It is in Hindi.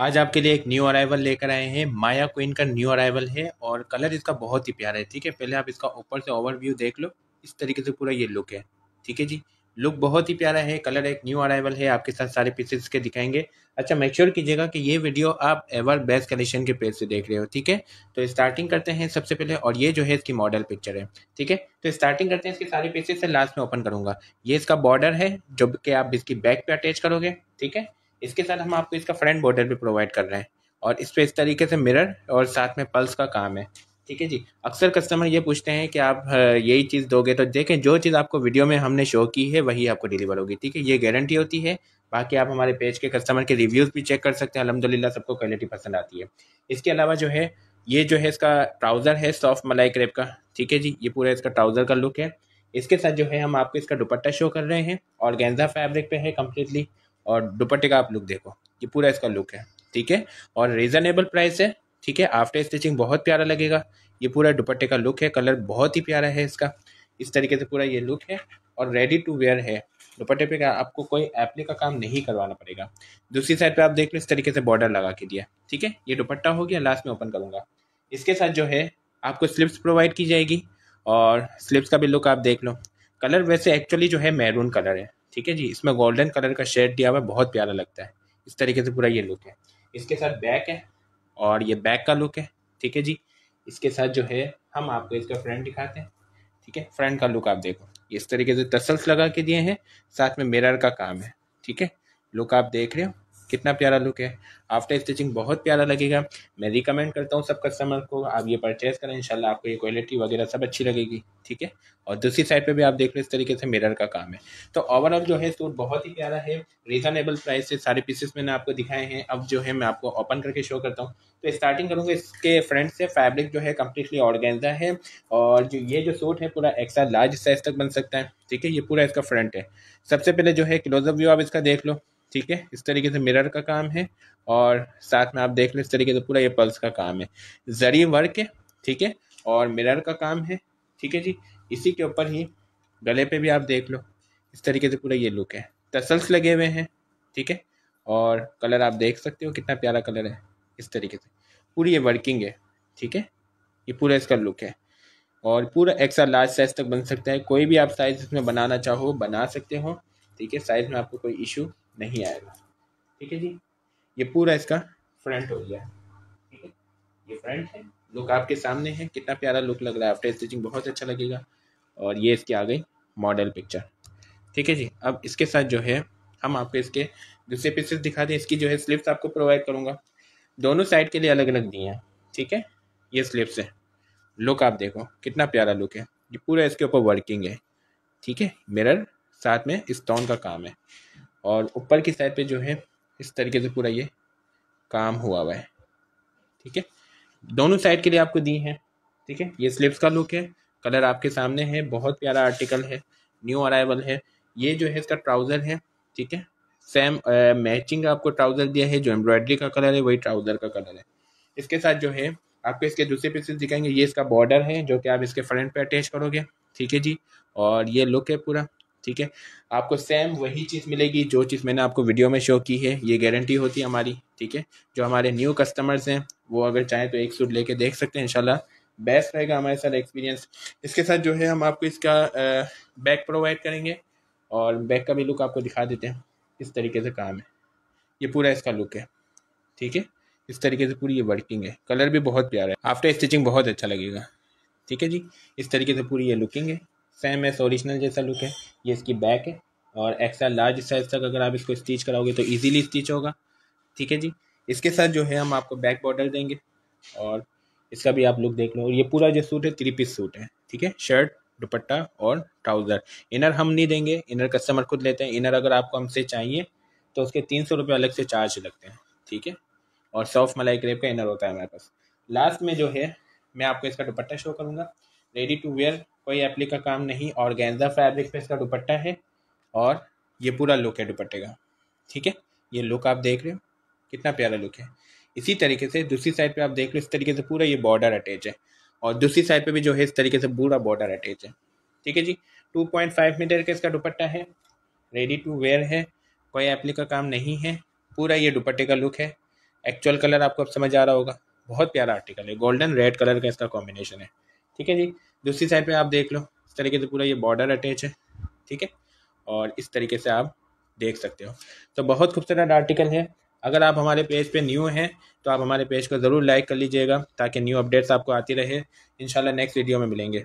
आज आपके लिए एक न्यू अराइवल लेकर आए हैं माया क्वीन का न्यू अराइवल है और कलर इसका बहुत ही प्यारा है ठीक है पहले आप इसका ऊपर से ओवरव्यू देख लो इस तरीके से पूरा ये लुक है ठीक है जी लुक बहुत ही प्यारा है कलर एक न्यू अराइवल है आपके साथ सारे पीसेस के दिखाएंगे अच्छा मेक कीजिएगा कि ये वीडियो आप एवर बेस्ट कलेक्शन के पेज से देख रहे हो ठीक है तो स्टार्टिंग करते हैं सबसे पहले और ये जो है इसकी मॉडल पिक्चर है ठीक है तो स्टार्टिंग करते हैं इसके सारे पीसेस से लास्ट में ओपन करूंगा ये इसका बॉर्डर है जो कि आप इसकी बैक पे अटैच करोगे ठीक है इसके साथ हम आपको इसका फ्रंट बॉर्डर भी प्रोवाइड कर रहे हैं और इस पर इस तरीके से मिरर और साथ में पल्स का काम है ठीक है जी अक्सर कस्टमर ये पूछते हैं कि आप यही चीज़ दोगे तो देखें जो चीज़ आपको वीडियो में हमने शो की है वही आपको डिलीवर होगी ठीक है ये गारंटी होती है बाकी आप हमारे पेज के कस्टमर के रिव्यूज़ भी चेक कर सकते हैं अलहमदिल्ला सबको क्वालिटी पसंद आती है इसके अलावा जो है ये जो है इसका ट्राउज़र है सॉफ्ट मलाई क्रेप का ठीक है जी ये पूरा इसका ट्राउज़र का लुक है इसके साथ जो है हम आपको इसका दुपट्टा शो कर रहे हैं और गेंजा फैब्रिक पे है कम्प्लीटली और दुपट्टे का आप लुक देखो ये पूरा इसका लुक है ठीक है और रीज़नेबल प्राइस है ठीक है आफ्टर स्टिचिंग बहुत प्यारा लगेगा ये पूरा दुपट्टे का लुक है कलर बहुत ही प्यारा है इसका इस तरीके से पूरा ये लुक है और रेडी टू वेयर है दुपट्टे पे का आपको कोई एप्ले का काम नहीं करवाना पड़ेगा दूसरी साइड पे आप देख लो इस तरीके से बॉर्डर लगा के दिया ठीक है ये दुपट्टा हो गया लास्ट में ओपन करूँगा इसके साथ जो है आपको स्लिप्स प्रोवाइड की जाएगी और स्लिप्स का भी लुक आप देख लो कलर वैसे एक्चुअली जो है मैरून कलर है ठीक है जी इसमें गोल्डन कलर का शेड दिया हुआ है बहुत प्यारा लगता है इस तरीके से पूरा ये लुक है इसके साथ बैक है और ये बैक का लुक है ठीक है जी इसके साथ जो है हम आपको इसका फ्रंट दिखाते हैं ठीक है फ्रंट का लुक आप देखो इस तरीके से तसल्स लगा के दिए हैं साथ में मिरर का काम है ठीक है लुक आप देख रहे हो कितना प्यारा लुक है आफ्टर स्टिचिंग बहुत प्यारा लगेगा मैं रिकमेंड करता हूँ सब कस्टमर को आप ये परचेज़ करें इंशाल्लाह आपको ये क्वालिटी वगैरह सब अच्छी लगेगी ठीक है और दूसरी साइड पे भी आप देख रहे हैं इस तरीके से मिरर का काम है तो ओवरऑल जो है सूट बहुत ही प्यारा है रीज़नेबल प्राइस से सारे पीसेस मैंने आपको दिखाए हैं अब जो है मैं आपको ओपन करके शो करता हूँ तो स्टार्टिंग करूँगा इसके फ्रंट से फैब्रिक जो है कम्प्लीटली ऑर्गेंजा है और जो ये जो सूट है पूरा एक्स्ट्रा लार्ज साइज तक बन सकता है ठीक है ये पूरा इसका फ्रंट है सबसे पहले जो है क्लोजअप व्यू आप इसका देख लो ठीक है इस तरीके से मिरर का काम है और साथ में आप देख लें इस तरीके से पूरा ये पल्स का काम है जरी वर्क है ठीक है और मिरर का काम है ठीक है जी इसी के ऊपर ही गले पे भी आप देख लो इस तरीके से पूरा ये लुक है टसल्स लगे हुए हैं ठीक है और कलर आप देख सकते हो कितना प्यारा कलर है इस तरीके से पूरी ये वर्किंग है ठीक है ये पूरा इसका लुक है और पूरा एक्स्ट्रा लार्ज साइज़ तक बन सकता है कोई भी आप साइज़ इसमें बनाना चाहो बना सकते हो ठीक है साइज में आपको कोई इशू नहीं आएगा ठीक है जी ये पूरा इसका फ्रंट हो गया ठीक है ये फ्रंट है लुक आपके सामने है कितना प्यारा लुक लग रहा है आफ्टर स्टिचिंग बहुत अच्छा लगेगा और ये इसकी आ गई मॉडल पिक्चर ठीक है जी अब इसके साथ जो है हम आपको इसके दूसरे पीसेस दिखा दें इसकी जो है स्लिप्स आपको प्रोवाइड करूँगा दोनों साइड के लिए अलग अलग दी हैं ठीक है ये स्लिप्स है लुक आप देखो कितना प्यारा लुक है ये पूरा इसके ऊपर वर्किंग है ठीक है मिरर साथ में स्टोन का काम है और ऊपर की साइड पे जो है इस तरीके से पूरा ये काम हुआ हुआ है ठीक है दोनों साइड के लिए आपको दी है ठीक है ये स्लिप्स का लुक है कलर आपके सामने है बहुत प्यारा आर्टिकल है न्यू अराइवल है ये जो है इसका ट्राउज़र है ठीक है सेम मैचिंग आपको ट्राउज़र दिया है जो एम्ब्रॉयडरी का कलर है वही ट्राउज़र का कलर है इसके साथ जो है आपको इसके दूसरे पीसेस दिखाएंगे ये इसका बॉर्डर है जो कि आप इसके फ्रंट पे अटैच करोगे ठीक है जी और ये लुक है पूरा ठीक है आपको सेम वही चीज़ मिलेगी जो चीज़ मैंने आपको वीडियो में शो की है ये गारंटी होती है हमारी ठीक है जो हमारे न्यू कस्टमर्स हैं वो अगर चाहें तो एक सूट लेके देख सकते हैं इनशाला बेस्ट रहेगा हमारे साथ एक्सपीरियंस इसके साथ जो है हम आपको इसका बैक प्रोवाइड करेंगे और बैक का भी लुक आपको दिखा देते हैं इस तरीके से काम है ये पूरा इसका लुक है ठीक है इस तरीके से पूरी ये वर्किंग है कलर भी बहुत प्यारा है आफ्टर स्टिचिंग बहुत अच्छा लगेगा ठीक है जी इस तरीके से पूरी ये लुकिंग है सेम एस ओरिजिनल जैसा लुक है ये इसकी बैक है और एक्स्ट्रा लार्ज साइज तक अगर आप इसको स्टिच कराओगे तो इजीली स्टिच होगा ठीक है जी इसके साथ जो है हम आपको बैक बॉर्डर देंगे और इसका भी आप लुक देख लो और ये पूरा जो सूट है थ्री पीस सूट है ठीक है शर्ट दुपट्टा और ट्राउज़र इनर हम नहीं देंगे इनर कस्टमर खुद लेते हैं इनर अगर आपको हमसे चाहिए तो उसके तीन सौ रुपये अलग से चार्ज लगते हैं ठीक है और सॉफ्ट मलाई क्रेप का इनर होता है हमारे पास लास्ट में जो है मैं आपको इसका दुपट्टा शो करूँगा रेडी टू वेयर कोई एप्ली का काम नहीं और गेंजा फैब्रिक पे इसका दुपट्टा है और ये पूरा लुक है दुपट्टे का ठीक है ये लुक आप देख रहे हो कितना प्यारा लुक है इसी तरीके से दूसरी साइड पे आप देख रहे हो इस तरीके से पूरा ये बॉर्डर अटैच है और दूसरी साइड पे भी जो है इस तरीके से पूरा बॉर्डर अटैच है ठीक है जी 2.5 मीटर का इसका दुपट्टा है रेडी टू वेयर है कोई एप्ली का काम नहीं है पूरा ये दुपट्टे का लुक है एक्चुअल कलर आपको अब समझ आ रहा होगा बहुत प्यारा आर्टिकल है गोल्डन रेड कलर का इसका कॉम्बिनेशन है ठीक है जी दूसरी तो साइड पे आप देख लो इस तरीके से पूरा ये बॉर्डर अटैच है ठीक है और इस तरीके से आप देख सकते हो तो बहुत खूबसूरत आर्टिकल है अगर आप हमारे पेज पे न्यू हैं तो आप हमारे पेज को ज़रूर लाइक कर लीजिएगा ताकि न्यू अपडेट्स आपको आती रहे इन नेक्स्ट वीडियो में मिलेंगे